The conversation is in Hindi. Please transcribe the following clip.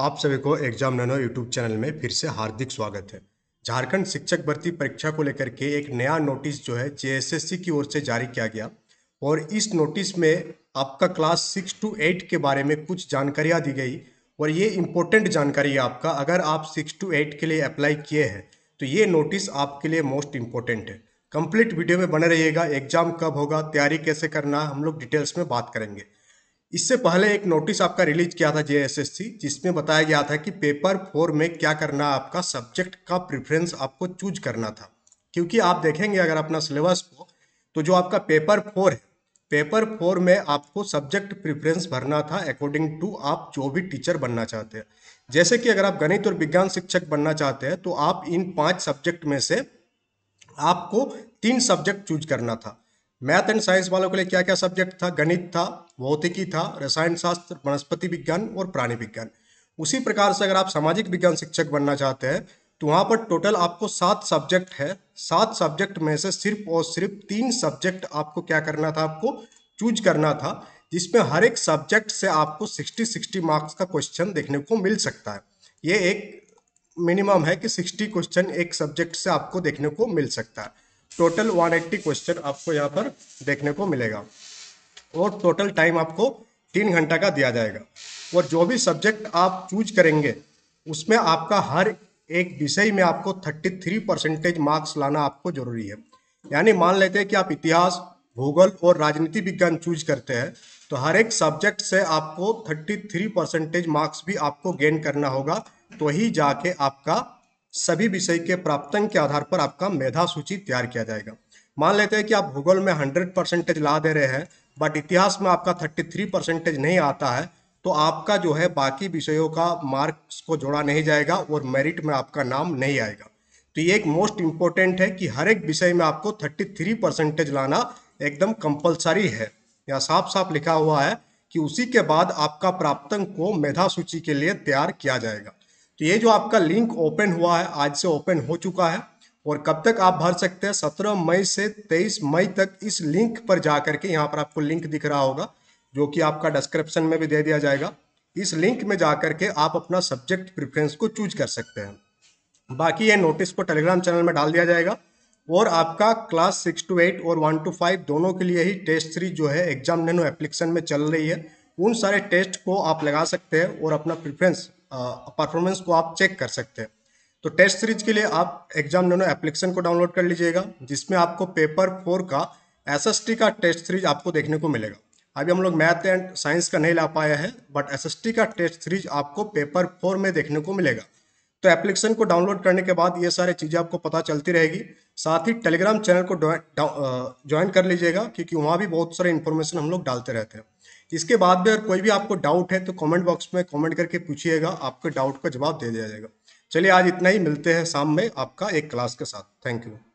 आप सभी को एग्जाम नैनो यूट्यूब चैनल में फिर से हार्दिक स्वागत है झारखंड शिक्षक भर्ती परीक्षा को लेकर के एक नया नोटिस जो है जे की ओर से जारी किया गया और इस नोटिस में आपका क्लास सिक्स टू एट के बारे में कुछ जानकारियाँ दी गई और ये इम्पोर्टेंट जानकारी है आपका अगर आप सिक्स टू एट के लिए अप्लाई किए हैं तो ये नोटिस आपके लिए मोस्ट इम्पोर्टेंट है कंप्लीट वीडियो में बने रहिएगा एग्जाम कब होगा तैयारी कैसे करना हम लोग डिटेल्स में बात करेंगे इससे पहले एक नोटिस आपका रिलीज किया था जेएसएससी जिसमें बताया गया था कि पेपर फोर में क्या करना आपका सब्जेक्ट का प्रेफरेंस आपको चूज करना था क्योंकि आप देखेंगे अगर अपना सिलेबस को तो जो आपका पेपर फोर है पेपर फोर में आपको सब्जेक्ट प्रेफरेंस भरना था अकॉर्डिंग टू आप जो भी टीचर बनना चाहते हैं जैसे कि अगर आप गणित और विज्ञान शिक्षक बनना चाहते हैं तो आप इन पांच सब्जेक्ट में से आपको तीन सब्जेक्ट चूज करना था मैथ एंड साइंस वालों के लिए क्या क्या सब्जेक्ट था गणित था भौतिकी था रसायन शास्त्र वनस्पति विज्ञान और प्राणी विज्ञान उसी प्रकार से अगर आप सामाजिक विज्ञान शिक्षक बनना चाहते हैं तो वहाँ पर टोटल आपको सात सब्जेक्ट है सात सब्जेक्ट में से सिर्फ और सिर्फ तीन सब्जेक्ट आपको क्या करना था आपको चूज करना था जिसमें हर एक सब्जेक्ट से आपको सिक्सटी सिक्सटी मार्क्स का क्वेश्चन देखने को मिल सकता है ये एक मिनिमम है कि सिक्सटी क्वेश्चन एक सब्जेक्ट से आपको देखने को मिल सकता है टोटल 180 क्वेश्चन आपको यहाँ पर देखने को मिलेगा और टोटल टाइम आपको तीन घंटा का दिया जाएगा और जो भी सब्जेक्ट आप चूज करेंगे उसमें आपका हर एक विषय में आपको 33 परसेंटेज मार्क्स लाना आपको जरूरी है यानी मान लेते हैं कि आप इतिहास भूगोल और राजनीति विज्ञान चूज करते हैं तो हर एक सब्जेक्ट से आपको 33 परसेंटेज मार्क्स भी आपको गेन करना होगा तो ही जाके आपका सभी विषय के प्राप्तांक के आधार पर आपका मेधा सूची तैयार किया जाएगा मान लेते हैं कि आप भूगोल में हंड्रेड परसेंटेज ला दे रहे हैं बट इतिहास में आपका थर्टी थ्री परसेंटेज नहीं आता है तो आपका जो है बाकी विषयों का मार्क्स को जोड़ा नहीं जाएगा और मेरिट में आपका नाम नहीं आएगा तो ये एक मोस्ट इम्पोर्टेंट है कि हर एक विषय में आपको थर्टी थ्री परसेंटेज लाना एकदम कंपलसरी है या साफ साफ लिखा हुआ है कि उसी के बाद आपका प्राप्तंक को मेधा सूची के लिए तैयार किया जाएगा तो ये जो आपका लिंक ओपन हुआ है आज से ओपन हो चुका है और कब तक आप भर सकते हैं सत्रह मई से तेईस मई तक इस लिंक पर जा करके यहाँ पर आपको लिंक दिख रहा होगा जो कि आपका डिस्क्रिप्शन में भी दे दिया जाएगा इस लिंक में जा करके आप अपना सब्जेक्ट प्रिफ्रेंस को चूज कर सकते हैं बाकी ये नोटिस को टेलीग्राम चैनल में डाल दिया जाएगा और आपका क्लास सिक्स टू एट और वन टू फाइव दोनों के लिए ही टेस्ट सीरीज जो है एग्जाम नैनो एप्लीकेशन में चल रही है उन सारे टेस्ट को आप लगा सकते हैं और अपना प्रिफ्रेंस परफॉर्मेंस को आप चेक कर सकते हैं तो टेस्ट सीरीज के लिए आप एग्जाम नोनो एप्लीकेशन को डाउनलोड कर लीजिएगा जिसमें आपको पेपर फोर का एस का टेस्ट सीरीज आपको देखने को मिलेगा अभी हम लोग मैथ एंड साइंस का नहीं ला पाया है बट एस का टेस्ट सीरीज आपको पेपर फोर में देखने को मिलेगा तो एप्लीकेशन को डाउनलोड करने के बाद ये सारी चीज़ें आपको पता चलती रहेगी साथ ही टेलीग्राम चैनल को ज्वाइन कर लीजिएगा क्योंकि वहाँ भी बहुत सारे इन्फॉर्मेशन हम लोग डालते रहते हैं इसके बाद भी अगर कोई भी आपको डाउट है तो कमेंट बॉक्स में कमेंट करके पूछिएगा आपके डाउट का जवाब दे दिया जाएगा चलिए आज इतना ही मिलते हैं शाम में आपका एक क्लास के साथ थैंक यू